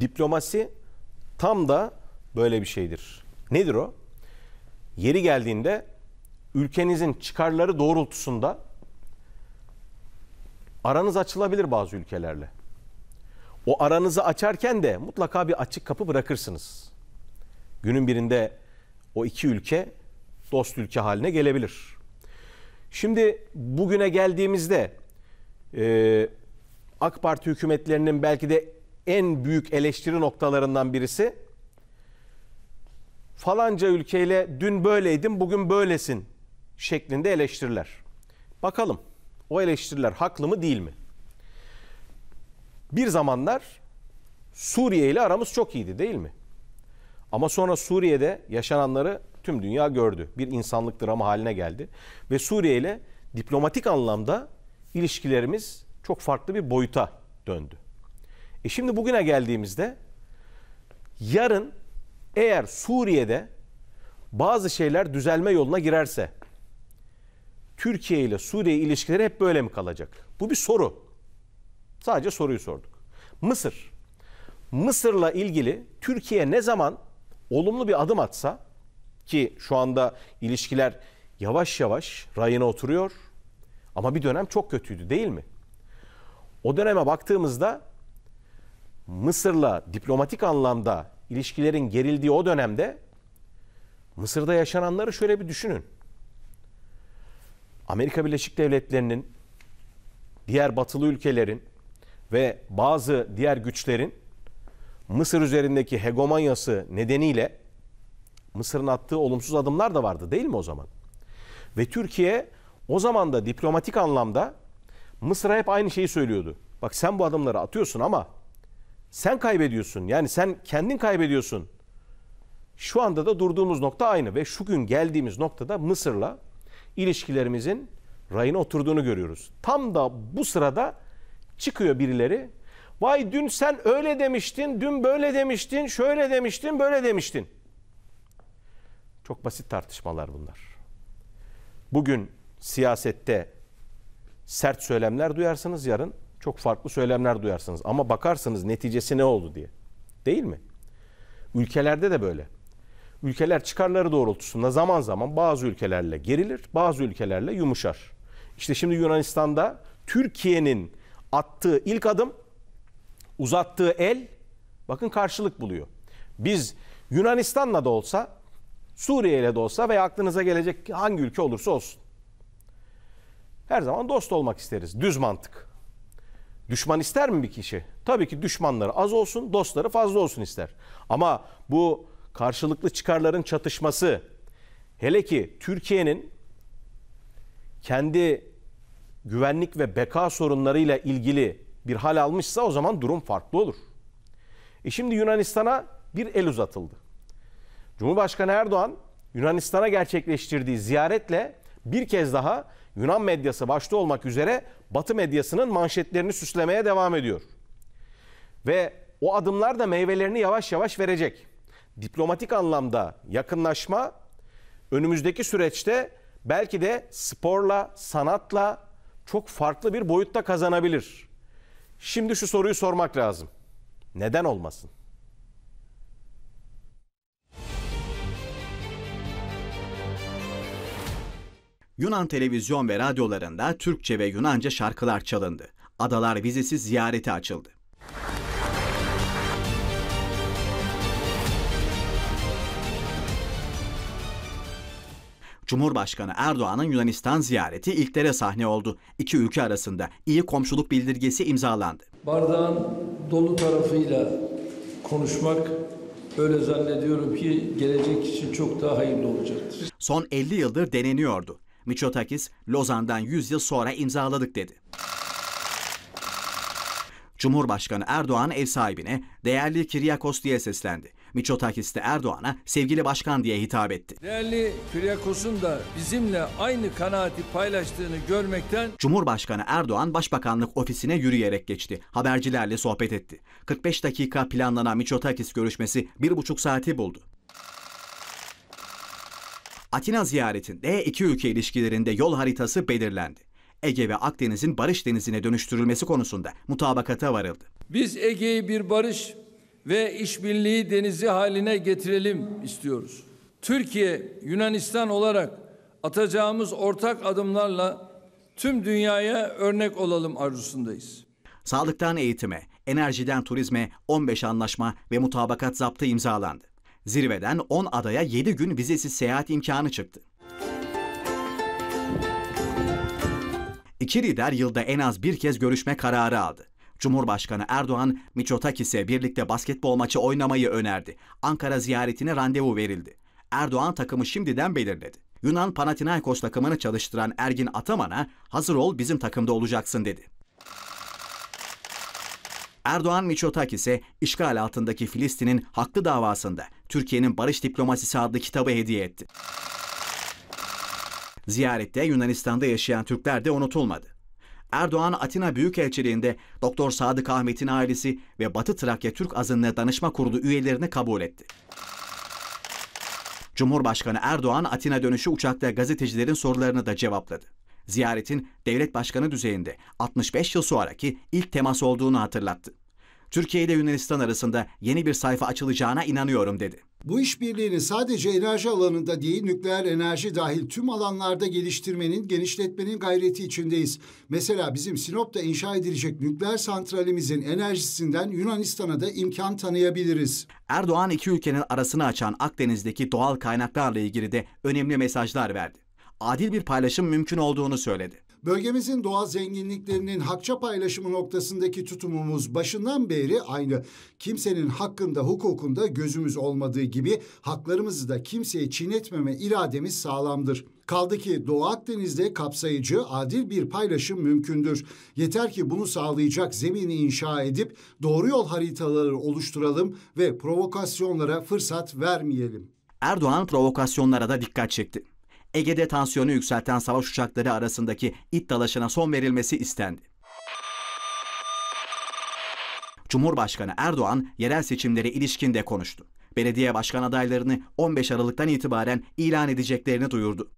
Diplomasi tam da böyle bir şeydir. Nedir o? Yeri geldiğinde ülkenizin çıkarları doğrultusunda aranız açılabilir bazı ülkelerle. O aranızı açarken de mutlaka bir açık kapı bırakırsınız. Günün birinde o iki ülke dost ülke haline gelebilir. Şimdi bugüne geldiğimizde e, AK Parti hükümetlerinin belki de en büyük eleştiri noktalarından birisi falanca ülkeyle dün böyleydin bugün böylesin şeklinde eleştiriler. Bakalım o eleştiriler haklı mı değil mi? Bir zamanlar Suriye ile aramız çok iyiydi değil mi? Ama sonra Suriye'de yaşananları tüm dünya gördü. Bir insanlık dramı haline geldi. Ve Suriye ile diplomatik anlamda ilişkilerimiz çok farklı bir boyuta döndü. E şimdi bugüne geldiğimizde yarın eğer Suriye'de bazı şeyler düzelme yoluna girerse Türkiye ile Suriye ilişkileri hep böyle mi kalacak? Bu bir soru. Sadece soruyu sorduk. Mısır. Mısır'la ilgili Türkiye ne zaman olumlu bir adım atsa ki şu anda ilişkiler yavaş yavaş rayına oturuyor ama bir dönem çok kötüydü değil mi? O döneme baktığımızda Mısır'la diplomatik anlamda ilişkilerin gerildiği o dönemde Mısır'da yaşananları şöyle bir düşünün. Amerika Birleşik Devletleri'nin diğer batılı ülkelerin ve bazı diğer güçlerin Mısır üzerindeki hegemonyası nedeniyle Mısır'ın attığı olumsuz adımlar da vardı değil mi o zaman? Ve Türkiye o zaman da diplomatik anlamda Mısır'a hep aynı şeyi söylüyordu. Bak sen bu adımları atıyorsun ama sen kaybediyorsun. Yani sen kendin kaybediyorsun. Şu anda da durduğumuz nokta aynı ve şu gün geldiğimiz noktada Mısır'la ilişkilerimizin rayına oturduğunu görüyoruz. Tam da bu sırada çıkıyor birileri. Vay dün sen öyle demiştin, dün böyle demiştin, şöyle demiştin, böyle demiştin. Çok basit tartışmalar bunlar. Bugün siyasette sert söylemler duyarsınız yarın çok farklı söylemler duyarsınız. Ama bakarsınız neticesi ne oldu diye. Değil mi? Ülkelerde de böyle. Ülkeler çıkarları doğrultusunda zaman zaman bazı ülkelerle gerilir, bazı ülkelerle yumuşar. İşte şimdi Yunanistan'da Türkiye'nin attığı ilk adım, uzattığı el bakın karşılık buluyor. Biz Yunanistan'la da olsa, Suriye'yle de olsa veya aklınıza gelecek hangi ülke olursa olsun her zaman dost olmak isteriz. Düz mantık. Düşman ister mi bir kişi? Tabii ki düşmanları az olsun, dostları fazla olsun ister. Ama bu karşılıklı çıkarların çatışması hele ki Türkiye'nin kendi güvenlik ve beka sorunlarıyla ilgili bir hal almışsa o zaman durum farklı olur. E şimdi Yunanistan'a bir el uzatıldı. Cumhurbaşkanı Erdoğan Yunanistan'a gerçekleştirdiği ziyaretle bir kez daha Yunan medyası başta olmak üzere Batı medyasının manşetlerini süslemeye devam ediyor. Ve o adımlar da meyvelerini yavaş yavaş verecek. Diplomatik anlamda yakınlaşma önümüzdeki süreçte belki de sporla, sanatla çok farklı bir boyutta kazanabilir. Şimdi şu soruyu sormak lazım. Neden olmasın? Yunan televizyon ve radyolarında Türkçe ve Yunanca şarkılar çalındı. Adalar vizesiz ziyareti açıldı. Cumhurbaşkanı Erdoğan'ın Yunanistan ziyareti ilklere sahne oldu. İki ülke arasında iyi komşuluk bildirgesi imzalandı. Bardağın dolu tarafıyla konuşmak öyle zannediyorum ki gelecek için çok daha hayırlı olacaktır. Son 50 yıldır deneniyordu. Miçotakis, Lozan'dan 100 yıl sonra imzaladık dedi. Cumhurbaşkanı Erdoğan ev sahibine değerli Kiryakos diye seslendi. Miçotakis de Erdoğan'a sevgili başkan diye hitap etti. Değerli Kiryakos'un da bizimle aynı kanaati paylaştığını görmekten Cumhurbaşkanı Erdoğan Başbakanlık ofisine yürüyerek geçti. Habercilerle sohbet etti. 45 dakika planlanan Miçotakis görüşmesi 1,5 saati buldu. Atina ziyaretinde iki ülke ilişkilerinde yol haritası belirlendi. Ege ve Akdeniz'in barış denizine dönüştürülmesi konusunda mutabakata varıldı. Biz Ege'yi bir barış ve işbirliği denizi haline getirelim istiyoruz. Türkiye, Yunanistan olarak atacağımız ortak adımlarla tüm dünyaya örnek olalım arzusundayız. Sağlıktan eğitime, enerjiden turizme 15 anlaşma ve mutabakat zaptı imzalandı. Zirveden 10 adaya 7 gün vizesiz seyahat imkanı çıktı. İki lider yılda en az bir kez görüşme kararı aldı. Cumhurbaşkanı Erdoğan, Miçotakis'e birlikte basketbol maçı oynamayı önerdi. Ankara ziyaretine randevu verildi. Erdoğan takımı şimdiden belirledi. Yunan Panathinaikos takımını çalıştıran Ergin Ataman'a hazır ol bizim takımda olacaksın dedi. Erdoğan Miçotak ise işgal altındaki Filistin'in haklı davasında Türkiye'nin Barış Diplomasisi adlı kitabı hediye etti. Ziyarette Yunanistan'da yaşayan Türkler de unutulmadı. Erdoğan Atina Büyükelçiliğinde Doktor Sadık Ahmet'in ailesi ve Batı Trakya Türk Azınlığı Danışma Kurulu üyelerini kabul etti. Cumhurbaşkanı Erdoğan Atina dönüşü uçakta gazetecilerin sorularını da cevapladı ziyaretin devlet başkanı düzeyinde 65 yıl sonraki ilk temas olduğunu hatırlattı. Türkiye ile Yunanistan arasında yeni bir sayfa açılacağına inanıyorum dedi. Bu işbirliğini sadece enerji alanında değil, nükleer enerji dahil tüm alanlarda geliştirmenin, genişletmenin gayreti içindeyiz. Mesela bizim Sinop'ta inşa edilecek nükleer santralimizin enerjisinden Yunanistan'a da imkan tanıyabiliriz. Erdoğan iki ülkenin arasını açan Akdeniz'deki doğal kaynaklarla ilgili de önemli mesajlar verdi adil bir paylaşım mümkün olduğunu söyledi. Bölgemizin doğal zenginliklerinin hakça paylaşımı noktasındaki tutumumuz başından beri aynı. Kimsenin hakkında, hukukunda gözümüz olmadığı gibi haklarımızı da kimseye çiğnetmeme irademiz sağlamdır. Kaldı ki Doğu Akdeniz'de kapsayıcı, adil bir paylaşım mümkündür. Yeter ki bunu sağlayacak zemini inşa edip doğru yol haritaları oluşturalım ve provokasyonlara fırsat vermeyelim. Erdoğan provokasyonlara da dikkat çekti. Ege'de tansiyonu yükselten savaş uçakları arasındaki it dalaşına son verilmesi istendi. Cumhurbaşkanı Erdoğan yerel seçimlere ilişkin de konuştu. Belediye başkan adaylarını 15 Aralık'tan itibaren ilan edeceklerini duyurdu.